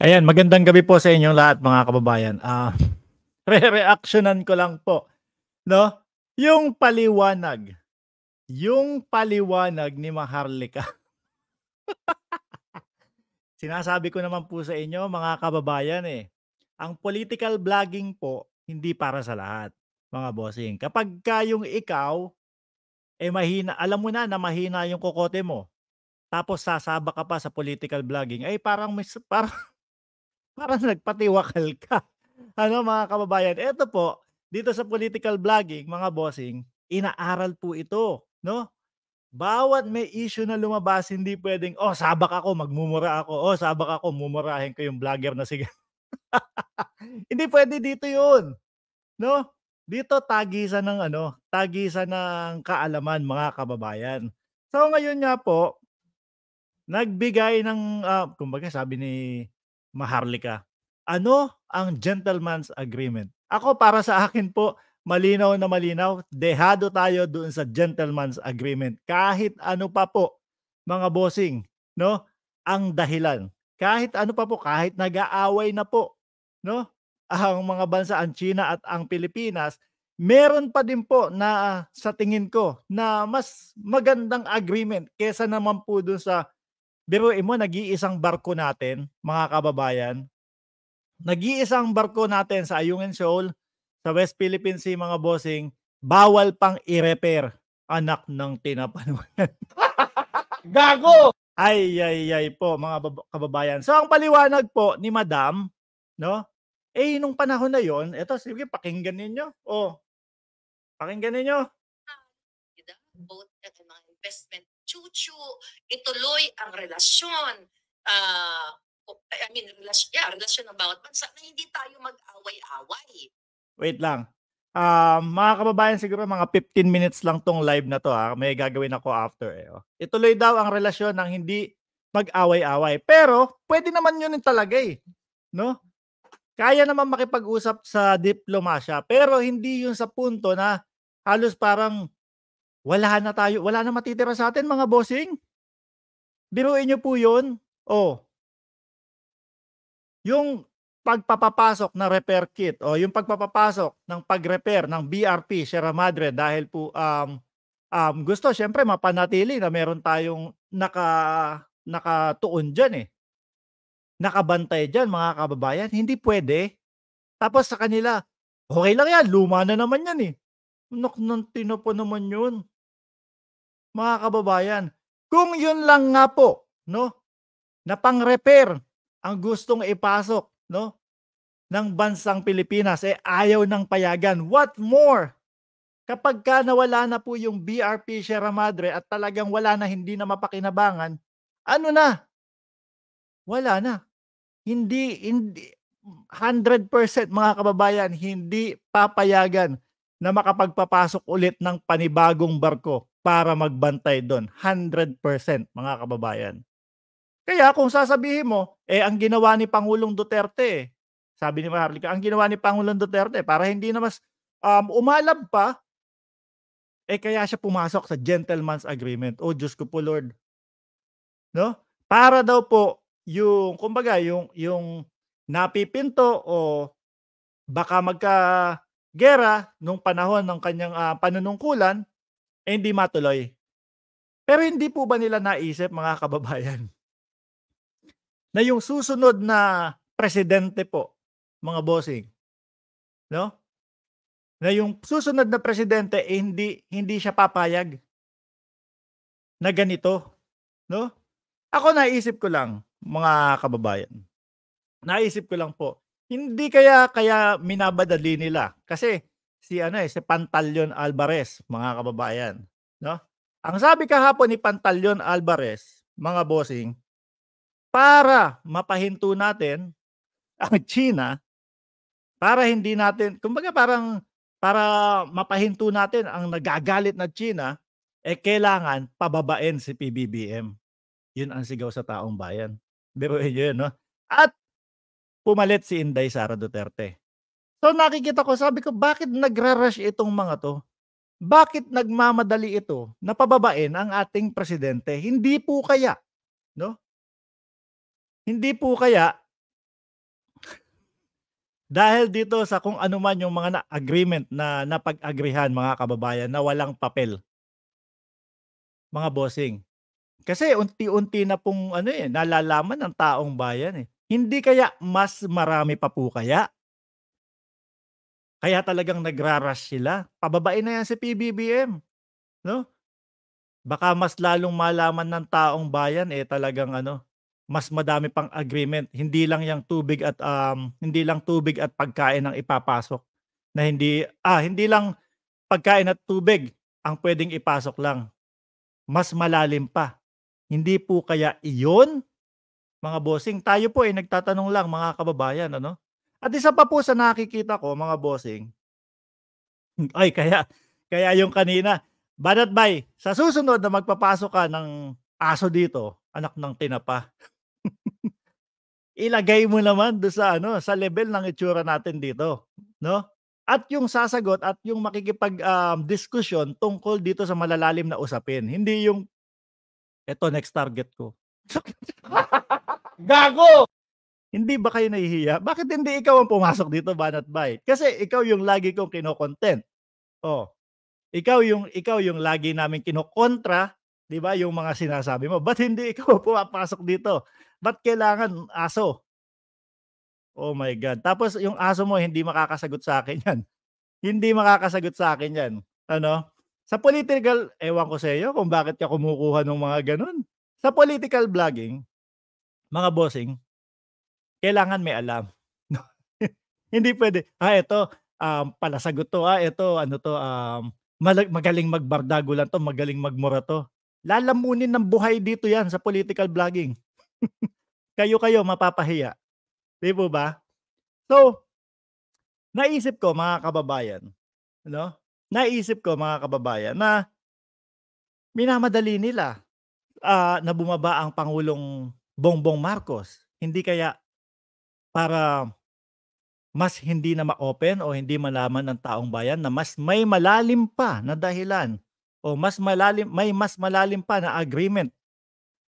Ayan, magandang gabi po sa inyong lahat mga kababayan. Ah, uh, re-reactionan ko lang po, no? Yung paliwanag. Yung paliwanag ni Maharlika. Sinasabi ko naman po sa inyo mga kababayan eh, ang political vlogging po hindi para sa lahat, mga bossing. Kapag ka yung ikaw eh mahina, alam mo na na mahina yung kokote mo. Tapos sasaba ka pa sa political vlogging. Ay eh, parang may, parang parang nagpatiwakal ka. Ano mga kababayan, ito po, dito sa political vlogging, mga bossing, inaaral po ito, no? Bawat may issue na lumabas, hindi pwedeng, oh, sabak ako, magmumura ako. Oh, sabak ako, mumurahin ko yung vlogger na sige. hindi pwede dito yun. No? Dito tagisan ng ano, tagisan ng kaalaman mga kababayan. So ngayon nga po, nagbigay ng uh, kumbaga sabi ni maharlika. Ano ang gentleman's agreement? Ako para sa akin po, malinaw na malinaw, dehado tayo doon sa gentleman's agreement. Kahit ano pa po, mga bossing, no? Ang dahilan. Kahit ano pa po, kahit nag-aaway na po, no? Ang mga bansa, ang China at ang Pilipinas, meron pa din po na sa tingin ko na mas magandang agreement kesa naman po doon sa biruin mo, nag-iisang barko natin, mga kababayan. Nag-iisang barko natin sa Ayungin Shoal, sa West Philippine Sea, mga bossing, bawal pang i-repair anak ng tinapanuan. Gago! Ay, ay, ay po, mga kababayan. So, ang paliwanag po ni Madam, no? Eh, nung panahon na yon, eto, sige, pakinggan ninyo. O, oh, pakinggan ninyo. Ah, both uh, mga investment chuchu, ituloy ang relasyon. Uh, I mean, relasyon, yeah, relasyon ng bawat bansa na hindi tayo mag-away-away. Wait lang. Uh, mga kababayan, siguro mga 15 minutes lang tong live na to. Ha? May gagawin ako after. Eh, oh. Ituloy daw ang relasyon ng hindi mag-away-away. Pero, pwede naman yun talaga eh. No? Kaya naman makipag-usap sa diplomasya. Pero hindi yun sa punto na halos parang wala na tayo, wala na matitira sa atin mga bossing. Biruin nyo po yun. Oh, yung pagpapapasok na repair kit o oh, yung pagpapapasok ng pag-repair ng BRP Sierra Madre dahil po um, um, gusto syempre mapanatili na meron tayong naka nakatuon diyan eh. Nakabantay diyan mga kababayan, hindi pwede. Tapos sa kanila, okay lang yan, luma na naman yan eh. Nak, nantino pa naman yun mga kababayan. Kung yun lang nga po, no, na pang-repair ang gustong ipasok, no, ng bansang Pilipinas, eh ayaw ng payagan. What more? Kapag ka nawala na po yung BRP Sierra Madre at talagang wala na hindi na mapakinabangan, ano na? Wala na. Hindi, hindi, 100% mga kababayan, hindi papayagan na makapagpapasok ulit ng panibagong barko para magbantay doon. 100% mga kababayan. Kaya kung sasabihin mo, eh ang ginawa ni Pangulong Duterte, eh, sabi ni Maharlika, ang ginawa ni Pangulong Duterte eh, para hindi na mas um, umalab pa, eh kaya siya pumasok sa gentleman's agreement. Oh Diyos ko po Lord. No? Para daw po yung kumbaga yung yung napipinto o baka magka gera nung panahon ng kanyang uh, panunungkulan eh hindi matuloy. Pero hindi po ba nila naisip mga kababayan na yung susunod na presidente po, mga bossing, no? Na yung susunod na presidente eh, hindi hindi siya papayag na ganito, no? Ako naisip ko lang mga kababayan. Naisip ko lang po, hindi kaya kaya minabadali nila kasi si ano eh, si Pantalyon Alvarez, mga kababayan, no? Ang sabi kahapon ni Pantalyon Alvarez, mga bossing, para mapahinto natin ang China para hindi natin, kumbaga parang para mapahinto natin ang nagagalit na China, eh kailangan pababain si PBBM. Yun ang sigaw sa taong bayan. Biruin yun, no? At pumalit si Inday Sara Duterte. So nakikita ko, sabi ko, bakit nagre-rush itong mga to? Bakit nagmamadali ito na pababain ang ating presidente? Hindi po kaya, no? Hindi po kaya dahil dito sa kung ano man yung mga na agreement na napag-agrihan mga kababayan na walang papel. Mga bossing. Kasi unti-unti na pong ano eh, nalalaman ng taong bayan eh. Hindi kaya mas marami pa po kaya kaya talagang nagrarush sila. Pababain na yan si PBBM. No? Baka mas lalong malaman ng taong bayan eh talagang ano, mas madami pang agreement. Hindi lang yung tubig at um, hindi lang tubig at pagkain ang ipapasok na hindi ah hindi lang pagkain at tubig ang pwedeng ipasok lang. Mas malalim pa. Hindi po kaya iyon mga bossing, tayo po ay eh, nagtatanong lang mga kababayan, ano? At isa pa po sa nakikita ko mga bossing, ay kaya kaya yung kanina, banat bay, sa susunod na magpapasok ka ng aso dito, anak ng tinapa. Ilagay mo naman do sa ano, sa level ng itsura natin dito, no? At yung sasagot at yung makikipag um, discussion tungkol dito sa malalalim na usapin. Hindi yung eto next target ko. Gago! Hindi ba kayo nahihiya? Bakit hindi ikaw ang pumasok dito, Banat Bay? Kasi ikaw yung lagi kong kinokontent. Oh. Ikaw yung ikaw yung lagi namin kinokontra, 'di ba? Yung mga sinasabi mo. but hindi ikaw pumapasok dito? Ba't kailangan aso? Oh my God. Tapos yung aso mo hindi makakasagot sa akin 'yan. Hindi makakasagot sa akin 'yan. Ano? Sa political, ewan ko sa iyo kung bakit ka kumukuha ng mga ganun. Sa political vlogging, mga bossing, kailangan may alam. Hindi pwede, ah, ito, um, palasagot to, ah, ito, ano to, um, magaling magbardago lang to, magaling magmura to. Lalamunin ng buhay dito yan sa political vlogging. Kayo-kayo mapapahiya. Di po ba? So, naisip ko mga kababayan, no? Naisip ko mga kababayan na minamadali nila uh, na bumaba ang Pangulong Bongbong Marcos. Hindi kaya para mas hindi na ma-open o hindi malaman ng taong bayan na mas may malalim pa na dahilan o mas malalim may mas malalim pa na agreement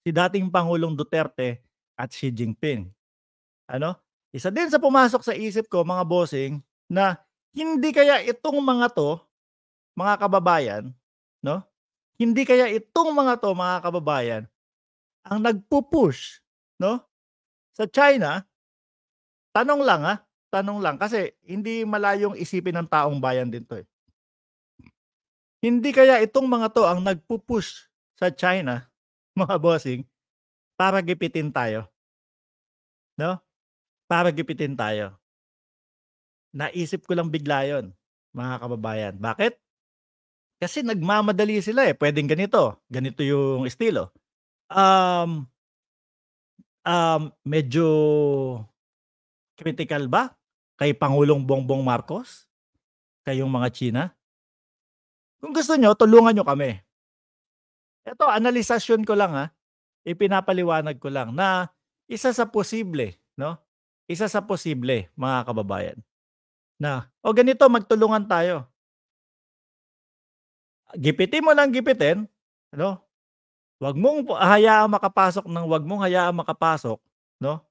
si dating Pangulong Duterte at Xi Jinping. Ano? Isa din sa pumasok sa isip ko mga bossing na hindi kaya itong mga to mga kababayan, no? Hindi kaya itong mga to mga kababayan ang nagpo-push, no? Sa China Tanong lang ha, ah. tanong lang kasi hindi malayong isipin ng taong bayan din to eh. Hindi kaya itong mga to ang nagpupush sa China, mga bossing, para gipitin tayo. No? Para gipitin tayo. Naisip ko lang bigla yon, mga kababayan. Bakit? Kasi nagmamadali sila eh. Pwedeng ganito. Ganito yung estilo. Um, um, medyo Critical ba kay Pangulong Bongbong Marcos? Kayong mga China? Kung gusto nyo, tulungan nyo kami. Ito, analisasyon ko lang ha. Ipinapaliwanag ko lang na isa sa posible, no? Isa sa posible, mga kababayan. Na, o ganito, magtulungan tayo. Gipitin mo lang gipitin, no? Wag mong hayaan makapasok ng wag mong hayaan makapasok, no?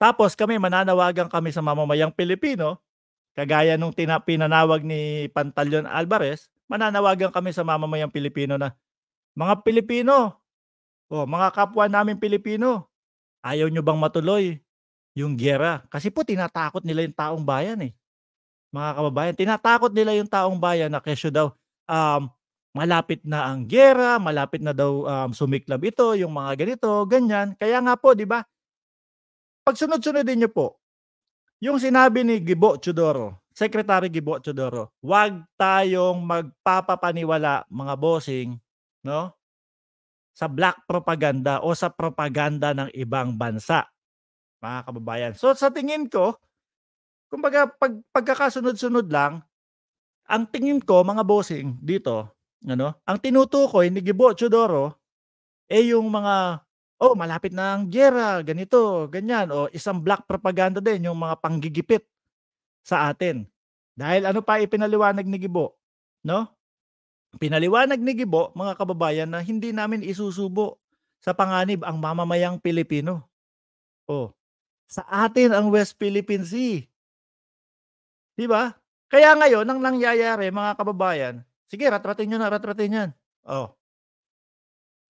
Tapos kami, mananawagan kami sa mamamayang Pilipino, kagaya nung tina- pinanawag ni Pantalyon Alvarez, mananawagan kami sa mamamayang Pilipino na, mga Pilipino, o oh, mga kapwa namin Pilipino, ayaw nyo bang matuloy yung gera? Kasi po tinatakot nila yung taong bayan eh. Mga kababayan, tinatakot nila yung taong bayan na kesyo daw um, malapit na ang gera, malapit na daw um, sumiklab ito, yung mga ganito, ganyan. Kaya nga po, di ba, Pagsunod-sunod din niyo po, yung sinabi ni Gibo Chudoro, Secretary Gibo Chudoro, huwag tayong magpapapaniwala mga bossing, no? Sa black propaganda o sa propaganda ng ibang bansa, mga kababayan. So sa tingin ko, kumbaga pag, pagkakasunod-sunod lang, ang tingin ko mga bossing dito, ano, ang tinutukoy ni Gibo Chudoro eh yung mga oh, malapit na ang gera, ganito, ganyan. O oh, isang black propaganda din, yung mga panggigipit sa atin. Dahil ano pa ipinaliwanag ni Gibo? No? Pinaliwanag ni Gibo, mga kababayan, na hindi namin isusubo sa panganib ang mamamayang Pilipino. Oh, sa atin ang West Philippine Sea. 'Di ba? Kaya ngayon ang nangyayari mga kababayan, sige ratratin niyo na ratratin 'yan. Oh.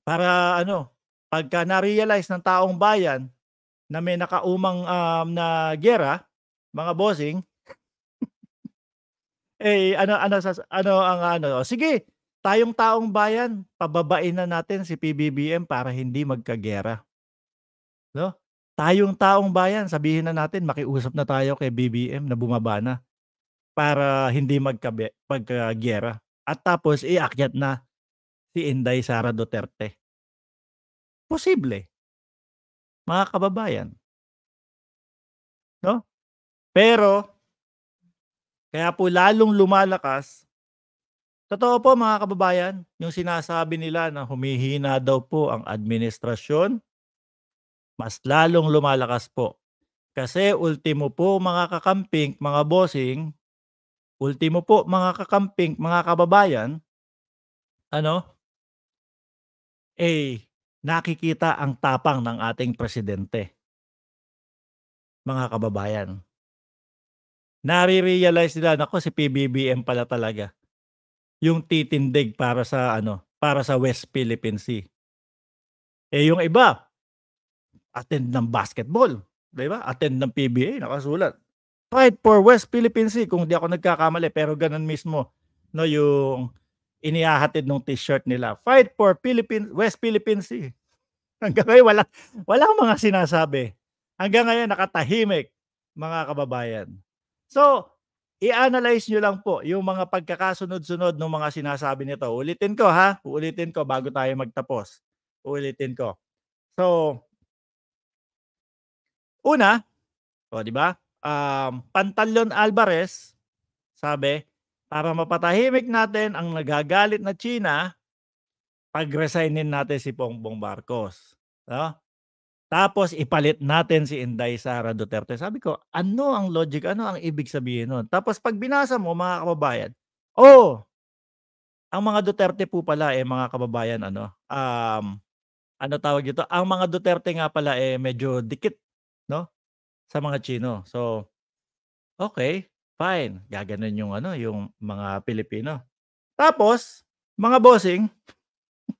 Para ano, pagka na-realize ng taong bayan na may nakaumang um, na gera, mga bossing, eh ano ano sa ano ang ano, sige, tayong taong bayan, pababain na natin si PBBM para hindi magkagera. No? Tayong taong bayan, sabihin na natin makiusap na tayo kay BBM na bumaba na para hindi magkabe, magkagera. At tapos iakyat na si Inday Sara Duterte. Posible. Mga kababayan. No? Pero, kaya po lalong lumalakas. Totoo po mga kababayan, yung sinasabi nila na humihina daw po ang administrasyon, mas lalong lumalakas po. Kasi ultimo po mga kakamping, mga bossing, ultimo po mga kakamping, mga kababayan, ano? Eh, nakikita ang tapang ng ating presidente. Mga kababayan, nare-realize nila, nako si PBBM pala talaga yung titindig para sa ano, para sa West Philippine Sea. Eh yung iba, attend ng basketball, 'di ba? Attend ng PBA, nakasulat. Fight for West Philippine Sea kung di ako nagkakamali, pero ganun mismo no yung inihahatid ng t-shirt nila. Fight for Philippines, West Philippine Sea. Hanggang ngayon, wala, wala mga sinasabi. Hanggang ngayon, nakatahimik, mga kababayan. So, i-analyze nyo lang po yung mga pagkakasunod-sunod ng mga sinasabi nito. Ulitin ko ha, ulitin ko bago tayo magtapos. Ulitin ko. So, una, o oh, di ba? Um, Pantalon Alvarez sabi, para mapatahimik natin ang nagagalit na China, pag-resignin natin si Bongbong Marcos. No? Tapos ipalit natin si Inday Sara Duterte. Sabi ko, ano ang logic? Ano ang ibig sabihin nun? Tapos pag binasa mo, mga kababayan, oh, ang mga Duterte po pala eh, mga kababayan, ano, um, ano tawag dito? Ang mga Duterte nga pala eh, medyo dikit, no? Sa mga Chino. So, okay. Fine, gaganon yung ano, yung mga Pilipino. Tapos, mga bossing,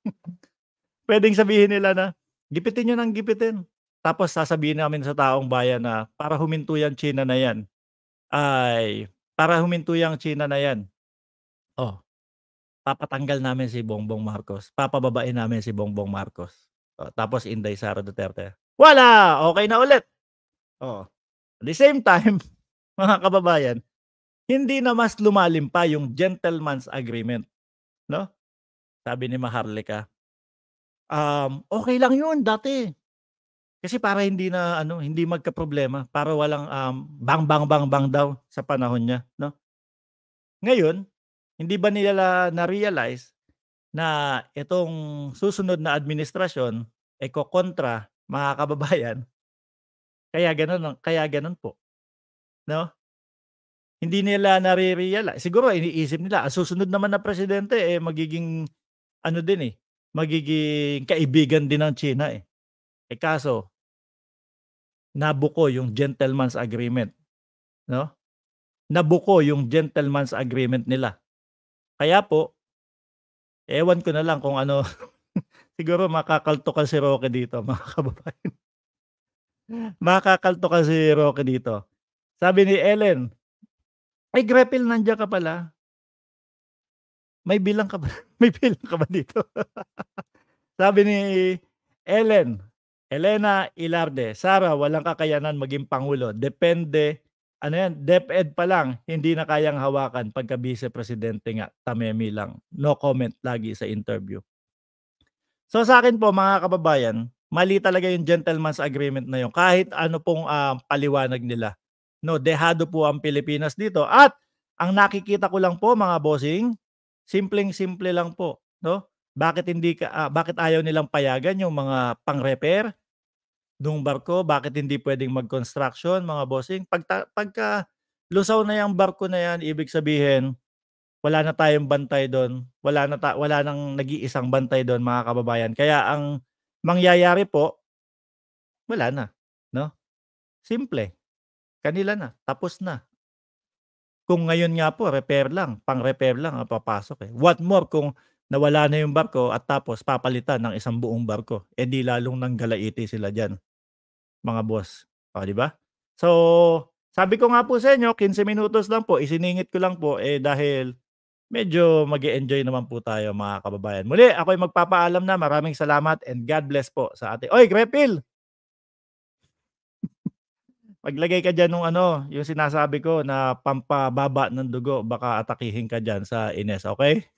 pwedeng sabihin nila na, gipitin nyo ng gipitin. Tapos sasabihin namin sa taong bayan na para huminto yung China na yan, ay, para huminto yung China na yan, oh, papatanggal namin si Bongbong Marcos. Papababain namin si Bongbong Marcos. Oh, tapos Inday Sara Duterte. Wala! Okay na ulit. Oh. At the same time, mga kababayan, hindi na mas lumalim pa yung gentleman's agreement. No? Sabi ni Maharlika, um, okay lang yun dati. Kasi para hindi na ano, hindi magka-problema, para walang um, bang bang bang bang daw sa panahon niya, no? Ngayon, hindi ba nila na-realize na itong susunod na administrasyon eko eh, kontra mga kababayan? Kaya ganun, kaya ganun po no? Hindi nila nare-realize. Siguro iniisip nila, ang ah, susunod naman na presidente eh magiging ano din eh, magiging kaibigan din ng China eh. Eh kaso nabuko yung gentleman's agreement, no? Nabuko yung gentleman's agreement nila. Kaya po ewan ko na lang kung ano siguro makakalto ka si Roque dito, mga kababayan. makakalto ka si Roque dito. Sabi ni Ellen, ay Grepel, nandiyan ka pala. May bilang ka ba? May bilang ka ba dito? Sabi ni Ellen, Elena Ilarde, Sara, walang kakayanan maging pangulo. Depende, ano yan, DepEd pa lang, hindi na kayang hawakan pagka vice-presidente nga, tamemi lang. No comment lagi sa interview. So sa akin po mga kababayan, mali talaga yung gentleman's agreement na yun. Kahit ano pong uh, paliwanag nila. No, dehado po ang Pilipinas dito. At ang nakikita ko lang po mga bossing, simpleng-simple lang po, no? Bakit hindi ka, uh, bakit ayaw nilang payagan yung mga pang-repair ng barko? Bakit hindi pwedeng mag-construction, mga bossing? Pag pagka lusaw na yung barko na yan, ibig sabihin wala na tayong bantay doon. Wala na ta- wala nang nag-iisang bantay doon, mga kababayan. Kaya ang mangyayari po wala na, no? Simple. Kanila na, tapos na. Kung ngayon nga po, repair lang, pang-repair lang ang papasok eh. What more kung nawala na yung barko at tapos papalitan ng isang buong barko, eh di lalong nanggalaiti sila dyan, mga boss. O, di ba? So, sabi ko nga po sa inyo, 15 minutos lang po, isiningit ko lang po, eh dahil medyo mag enjoy naman po tayo mga kababayan. Muli, ako ay magpapaalam na. Maraming salamat and God bless po sa ating. Oy, Grepil! paglagay ka dyan ng ano, yung sinasabi ko na pampababa ng dugo, baka atakihin ka dyan sa Ines, okay?